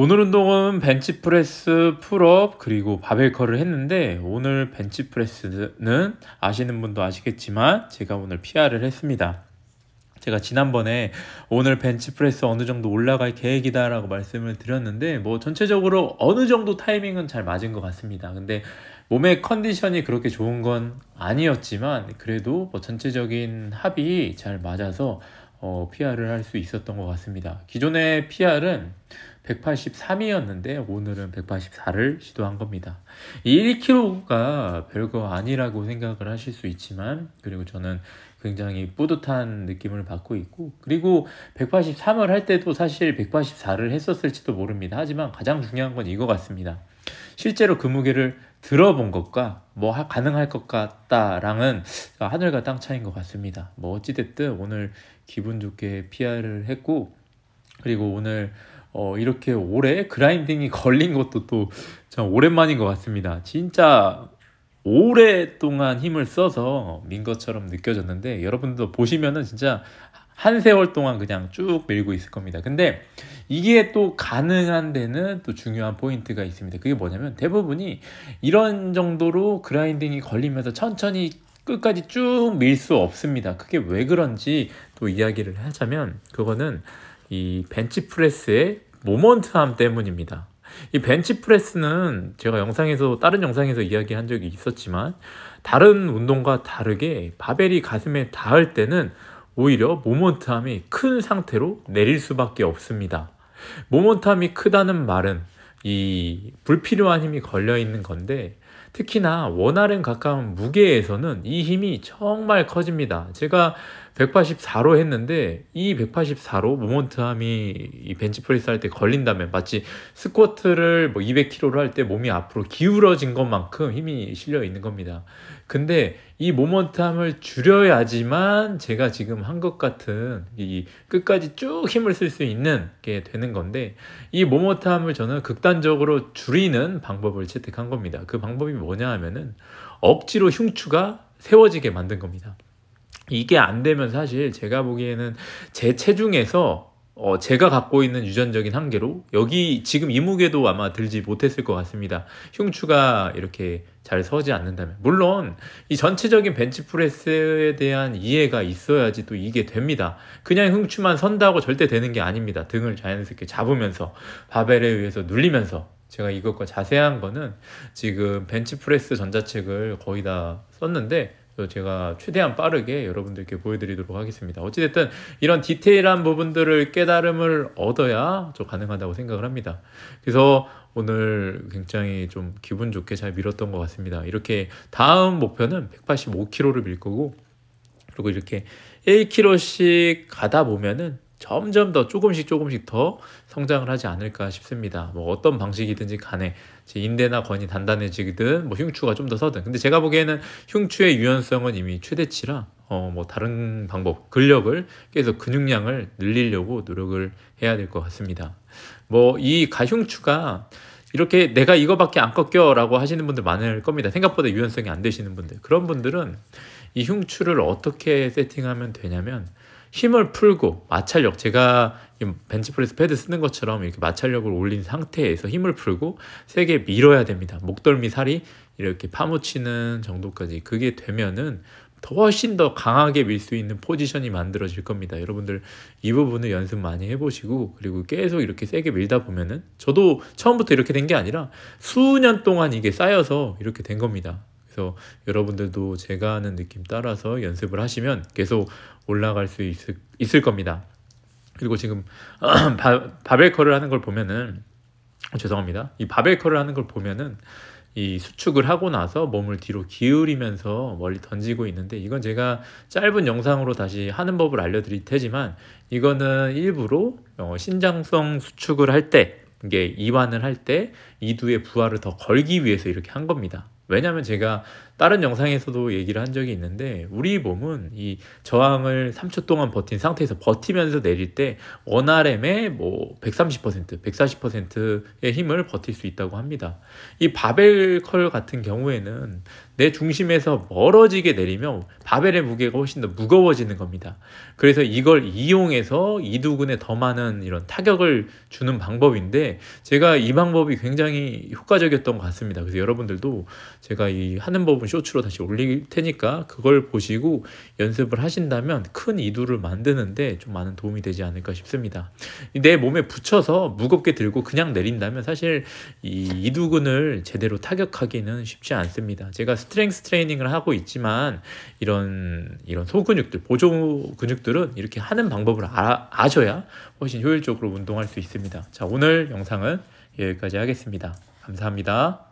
오늘 운동은 벤치프레스, 풀업, 그리고 바벨컬을 했는데 오늘 벤치프레스는 아시는 분도 아시겠지만 제가 오늘 PR을 했습니다. 제가 지난번에 오늘 벤치프레스 어느 정도 올라갈 계획이다라고 말씀을 드렸는데 뭐 전체적으로 어느 정도 타이밍은 잘 맞은 것 같습니다. 근데 몸의 컨디션이 그렇게 좋은 건 아니었지만 그래도 뭐 전체적인 합이 잘 맞아서 어, PR을 할 수 있었던 것 같습니다. 기존의 PR은 183이었는데 오늘은 184를 시도한 겁니다. 1kg가 별거 아니라고 생각을 하실 수 있지만 그리고 저는 굉장히 뿌듯한 느낌을 받고 있고 그리고 183을 할 때도 사실 184를 했었을지도 모릅니다. 하지만 가장 중요한 건 이거 같습니다. 실제로 그 무게를 들어본 것과 뭐 가능할 것 같다랑은 하늘과 땅 차인 것 같습니다. 뭐 어찌됐든 오늘 기분 좋게 PR을 했고 그리고 오늘 어, 이렇게 오래 그라인딩이 걸린 것도 또 참 오랜만인 것 같습니다. 진짜 오랫동안 힘을 써서 민 것처럼 느껴졌는데 여러분도 보시면은 진짜 한 세월 동안 그냥 쭉 밀고 있을 겁니다. 근데 이게 또 가능한 데는 또 중요한 포인트가 있습니다. 그게 뭐냐면 대부분이 이런 정도로 그라인딩이 걸리면서 천천히 끝까지 쭉 밀 수 없습니다. 그게 왜 그런지 또 이야기를 하자면 그거는 이 벤치프레스의 모먼트함 때문입니다. 이 벤치프레스는 제가 영상에서 다른 영상에서 이야기한 적이 있었지만 다른 운동과 다르게 바벨이 가슴에 닿을 때는 오히려 모먼트함이 큰 상태로 내릴 수밖에 없습니다. 모먼트함이 크다는 말은 이 불필요한 힘이 걸려 있는 건데 특히나 원활은 가까운 무게에서는 이 힘이 정말 커집니다. 제가 184로 했는데 이 184로 모먼트함이 이 벤치프레스 할 때 걸린다면 마치 스쿼트를 뭐2 0 0 k g 로할 때 몸이 앞으로 기울어진 것만큼 힘이 실려 있는 겁니다. 근데 이 모먼트함을 줄여야지만 제가 지금 한 것 같은 이 끝까지 쭉 힘을 쓸 수 있는 게 되는 건데 이 모먼트함을 저는 극단적으로 줄이는 방법을 채택한 겁니다. 그 방법이 뭐냐 하면은 억지로 흉추가 세워지게 만든 겁니다. 이게 안 되면 사실 제가 보기에는 제 체중에서 어, 제가 갖고 있는 유전적인 한계로 여기 지금 이 무게도 아마 들지 못했을 것 같습니다. 흉추가 이렇게 잘 서지 않는다면 물론 이 전체적인 벤치프레스에 대한 이해가 있어야지 또 이게 됩니다. 그냥 흉추만 선다고 절대 되는 게 아닙니다. 등을 자연스럽게 잡으면서 바벨에 의해서 눌리면서 제가 이것과 자세한 거는 지금 벤치프레스 전자책을 거의 다 썼는데 그래서 제가 최대한 빠르게 여러분들께 보여드리도록 하겠습니다. 어찌됐든 이런 디테일한 부분들을 깨달음을 얻어야 좀 가능하다고 생각을 합니다. 그래서 오늘 굉장히 좀 기분 좋게 잘 밀었던 것 같습니다. 이렇게 다음 목표는 185kg를 밀 거고 그리고 이렇게 1kg씩 가다 보면은 점점 더 조금씩 조금씩 더 성장을 하지 않을까 싶습니다. 뭐 어떤 방식이든지 간에 인대나 권이 단단해지든 뭐 흉추가 좀 더 서든 근데 제가 보기에는 흉추의 유연성은 이미 최대치라 어 뭐 다른 방법 근력을 계속 근육량을 늘리려고 노력을 해야 될 것 같습니다. 뭐 이 가흉추가 이렇게 내가 이거밖에 안 꺾여라고 하시는 분들 많을 겁니다. 생각보다 유연성이 안 되시는 분들 그런 분들은 이 흉추를 어떻게 세팅하면 되냐면 힘을 풀고 마찰력 제가 벤치프레스 패드 쓰는 것처럼 이렇게 마찰력을 올린 상태에서 힘을 풀고 세게 밀어야 됩니다. 목덜미 살이 이렇게 파묻히는 정도까지 그게 되면은 더 훨씬 더 강하게 밀 수 있는 포지션이 만들어질 겁니다. 여러분들 이 부분을 연습 많이 해보시고 그리고 계속 이렇게 세게 밀다 보면은 저도 처음부터 이렇게 된 게 아니라 수년 동안 이게 쌓여서 이렇게 된 겁니다. 그래서 여러분들도 제가 하는 느낌 따라서 연습을 하시면 계속 올라갈 수 있을, 있을 겁니다. 그리고 지금 바, 바벨컬을 하는 걸 보면은 아, 죄송합니다. 이 바벨컬을 하는 걸 보면은 이 수축을 하고 나서 몸을 뒤로 기울이면서 멀리 던지고 있는데 이건 제가 짧은 영상으로 다시 하는 법을 알려드릴 테지만 이거는 일부러 어, 신장성 수축을 할 때 이게 이완을 할 때 이두의 부하를 더 걸기 위해서 이렇게 한 겁니다. 왜냐하면 제가 다른 영상에서도 얘기를 한 적이 있는데 우리 몸은 이 저항을 3초 동안 버틴 상태에서 버티면서 내릴 때 원RM의 뭐 130%, 140%의 힘을 버틸 수 있다고 합니다. 이 바벨컬 같은 경우에는 내 중심에서 멀어지게 내리면 바벨의 무게가 훨씬 더 무거워지는 겁니다. 그래서 이걸 이용해서 이두근에 더 많은 이런 타격을 주는 방법인데 제가 이 방법이 굉장히 효과적이었던 것 같습니다. 그래서 여러분들도 제가 이 하는 법은 쇼츠로 다시 올릴 테니까 그걸 보시고 연습을 하신다면 큰 이두를 만드는데 좀 많은 도움이 되지 않을까 싶습니다. 내 몸에 붙여서 무겁게 들고 그냥 내린다면 사실 이 이두근을 제대로 타격하기는 쉽지 않습니다. 제가 스트렝스 트레이닝을 하고 있지만 이런 이런 이런 소근육들 보조 근육들은 이렇게 하는 방법을 아, 아셔야 훨씬 효율적으로 운동할 수 있습니다. 자 오늘 영상은 여기까지 하겠습니다. 감사합니다.